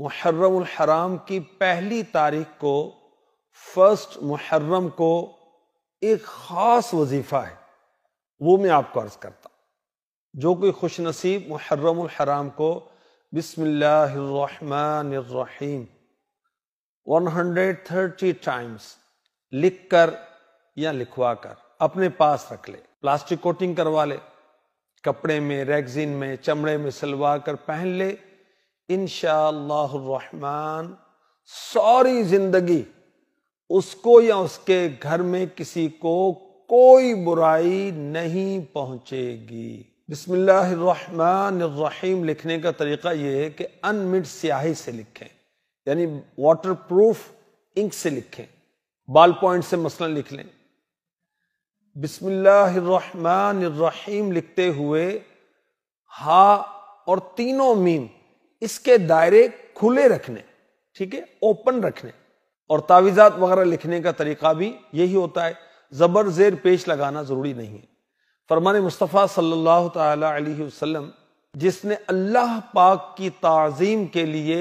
मुहर्रम हराम की पहली तारीख को फर्स्ट मुहर्रम को एक ख़ास वजीफ़ा है वो मैं आपको अर्ज़ करता जो कोई खुश नसीब मुहर्रम हराम को बिसमीम वन हंड्रेड थर्टी टाइम्स लिख कर या लिखवा कर अपने पास रख ले प्लास्टिक कोटिंग करवा ले कपड़े में रैगजीन में चमड़े में सिलवा कर पहन ले इन सारी जिंदगी उसको या उसके घर में किसी को कोई बुराई नहीं पहुंचेगी बिस्मिल्लाहिर्रहमानिर्रहीम लिखने का तरीका यह है कि अनमिट स्याही से लिखें यानी वाटर प्रूफ इंक से लिखें बाल पॉइंट से मसलन लिख लें बिस्मिल्लाहिर्रहमानिर्रहीम लिखते हुए हा और तीनों मीम इसके दायरे खुले रखने ठीक है ओपन रखने और तावीज़ात वगैरह लिखने का तरीका भी यही होता है ज़बर ज़ेर पेश लगाना ज़रूरी नहीं है फरमान मुस्तफ़ा सल्लल्लाहु अलैहि वसल्लम जिसने अल्लाह पाक की तज़ीम के लिए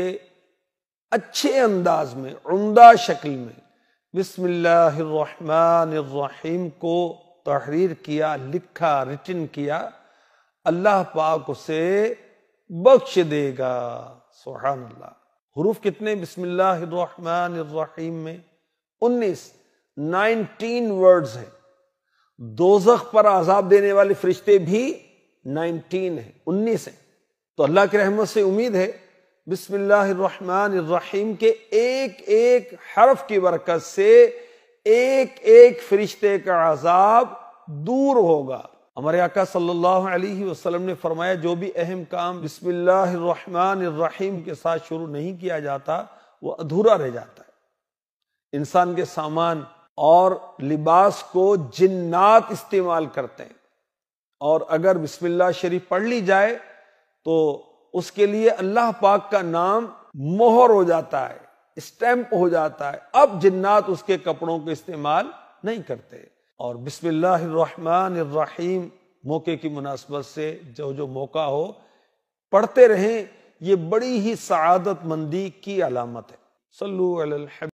अच्छे अंदाज में उमदा शक्ल में बिस्मिल्लाहिर्रहमानिर्रहीम को तहरीर किया लिखा रिटिन किया अल्लाह पाक उसे बख्श देगा सुहान हरूफ कितने बिस्मिल्लाम में उन्नीस नाइनटीन वर्ड्स हैं दोजख पर आजाब देने वाले फरिश्ते भी नाइनटीन हैं उन्नीस हैं तो अल्लाह की रहमत से उम्मीद है बिस्मिल्लाम के एक एक हरफ की बरकत से एक एक फरिश्ते का आजाब दूर होगा हमारे आका सल्लल्लाहु अलैहि वसल्लम ने फरमाया जो भी अहम काम बिस्मिल्लाहिर्रहमानिर्रहीम के साथ शुरू नहीं किया जाता वो अधूरा रह जाता है इंसान के सामान और लिबास को जिन्नात इस्तेमाल करते हैं और अगर बिस्मिल्लाह शरीफ पढ़ ली जाए तो उसके लिए अल्लाह पाक का नाम मोहर हो जाता है स्टैंप हो जाता है अब जिन्नात उसके कपड़ों का इस्तेमाल नहीं करते और बिस्मिल्लाहिर्रहमानिर्रहीम मौके की मुनासबत से जो जो मौका हो पढ़ते रहें ये बड़ी ही सआदत मंदी की अलामत है सल्लु